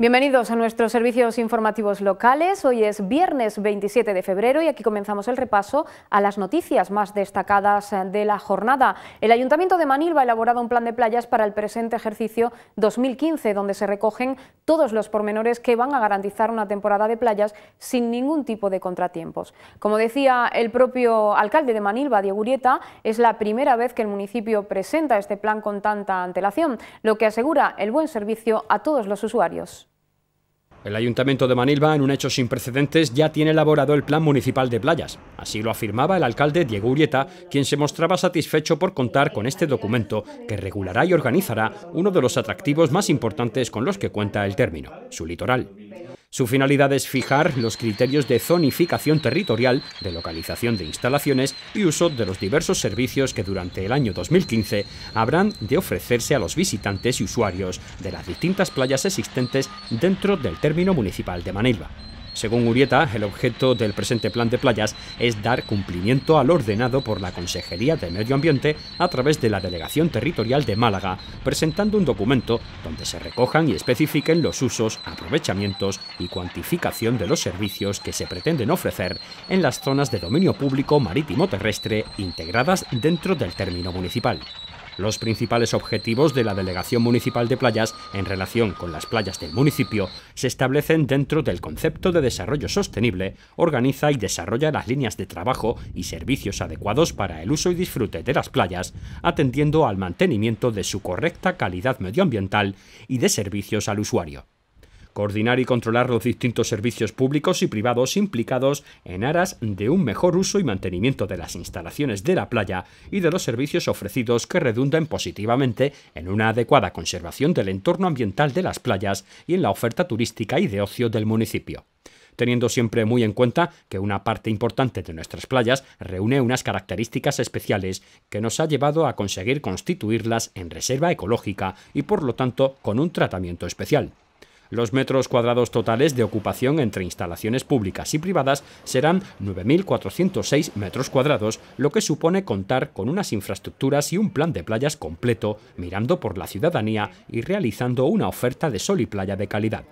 Bienvenidos a nuestros servicios informativos locales. Hoy es viernes 27 de febrero y aquí comenzamos el repaso a las noticias más destacadas eh, de la jornada. El Ayuntamiento de Manilva ha elaborado un plan de playas para el presente ejercicio 2015, donde se recogen todos los pormenores que van a garantizar una temporada de playas sin ningún tipo de contratiempos. Como decía el propio alcalde de Manilva, Diego Urieta, es la primera vez que el municipio presenta este plan con tanta antelación, lo que asegura el buen servicio a todos los usuarios. El Ayuntamiento de Manilva, en un hecho sin precedentes, ya tiene elaborado el Plan Municipal de Playas. Así lo afirmaba el alcalde Diego Urieta, quien se mostraba satisfecho por contar con este documento que regulará y organizará uno de los atractivos más importantes con los que cuenta el término, su litoral. Su finalidad es fijar los criterios de zonificación territorial, de localización de instalaciones y uso de los diversos servicios que durante el año 2015 habrán de ofrecerse a los visitantes y usuarios de las distintas playas existentes dentro del término municipal de Manilva. Según Urieta, el objeto del presente plan de playas es dar cumplimiento al ordenado por la Consejería de Medio Ambiente a través de la Delegación Territorial de Málaga, presentando un documento donde se recojan y especifiquen los usos, aprovechamientos y cuantificación de los servicios que se pretenden ofrecer en las zonas de dominio público marítimo terrestre integradas dentro del término municipal los principales objetivos de la Delegación Municipal de Playas en relación con las playas del municipio se establecen dentro del concepto de desarrollo sostenible, organiza y desarrolla las líneas de trabajo y servicios adecuados para el uso y disfrute de las playas, atendiendo al mantenimiento de su correcta calidad medioambiental y de servicios al usuario coordinar y controlar los distintos servicios públicos y privados implicados en aras de un mejor uso y mantenimiento de las instalaciones de la playa y de los servicios ofrecidos que redunden positivamente en una adecuada conservación del entorno ambiental de las playas y en la oferta turística y de ocio del municipio teniendo siempre muy en cuenta que una parte importante de nuestras playas reúne unas características especiales que nos ha llevado a conseguir constituirlas en reserva ecológica y por lo tanto con un tratamiento especial. Los metros cuadrados totales de ocupación entre instalaciones públicas y privadas serán 9.406 metros cuadrados, lo que supone contar con unas infraestructuras y un plan de playas completo, mirando por la ciudadanía y realizando una oferta de sol y playa de calidad.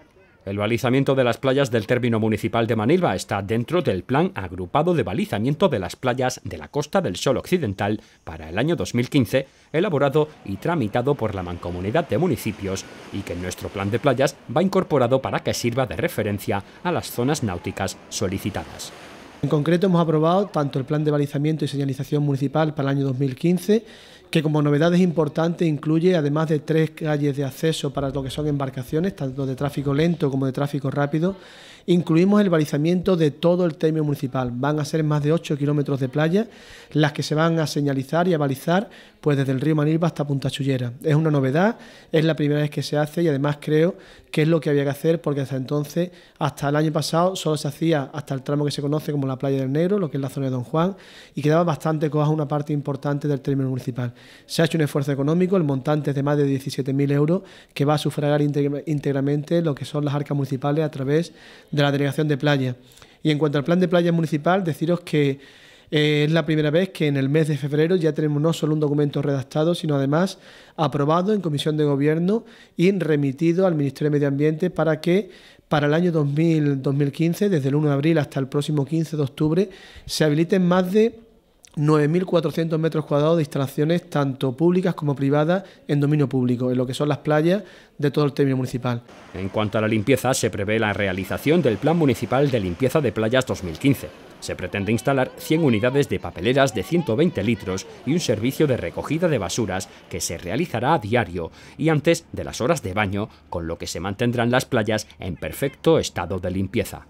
El balizamiento de las playas del término municipal de Manilva está dentro del plan agrupado de balizamiento de las playas de la costa del Sol Occidental para el año 2015, elaborado y tramitado por la Mancomunidad de Municipios y que en nuestro plan de playas va incorporado para que sirva de referencia a las zonas náuticas solicitadas. En concreto hemos aprobado tanto el plan de balizamiento y señalización municipal para el año 2015, que como novedades importante incluye además de tres calles de acceso para lo que son embarcaciones, tanto de tráfico lento como de tráfico rápido, incluimos el balizamiento de todo el término municipal. Van a ser más de 8 kilómetros de playa las que se van a señalizar y a balizar pues desde el río Manilva hasta Punta Chullera. Es una novedad, es la primera vez que se hace y además creo que es lo que había que hacer porque hasta entonces, hasta el año pasado, solo se hacía hasta el tramo que se conoce como la playa del Negro, lo que es la zona de Don Juan, y quedaba bastante coja una parte importante del término municipal. Se ha hecho un esfuerzo económico, el montante es de más de 17.000 euros, que va a sufragar íntegramente lo que son las arcas municipales a través de la delegación de playa. Y en cuanto al plan de playa municipal, deciros que eh, es la primera vez que en el mes de febrero ya tenemos no solo un documento redactado, sino además aprobado en comisión de gobierno y remitido al Ministerio de Medio Ambiente para que para el año 2015, desde el 1 de abril hasta el próximo 15 de octubre, se habiliten más de 9.400 metros cuadrados de instalaciones, tanto públicas como privadas, en dominio público, en lo que son las playas de todo el término municipal. En cuanto a la limpieza, se prevé la realización del Plan Municipal de Limpieza de Playas 2015. Se pretende instalar 100 unidades de papeleras de 120 litros y un servicio de recogida de basuras que se realizará a diario y antes de las horas de baño, con lo que se mantendrán las playas en perfecto estado de limpieza.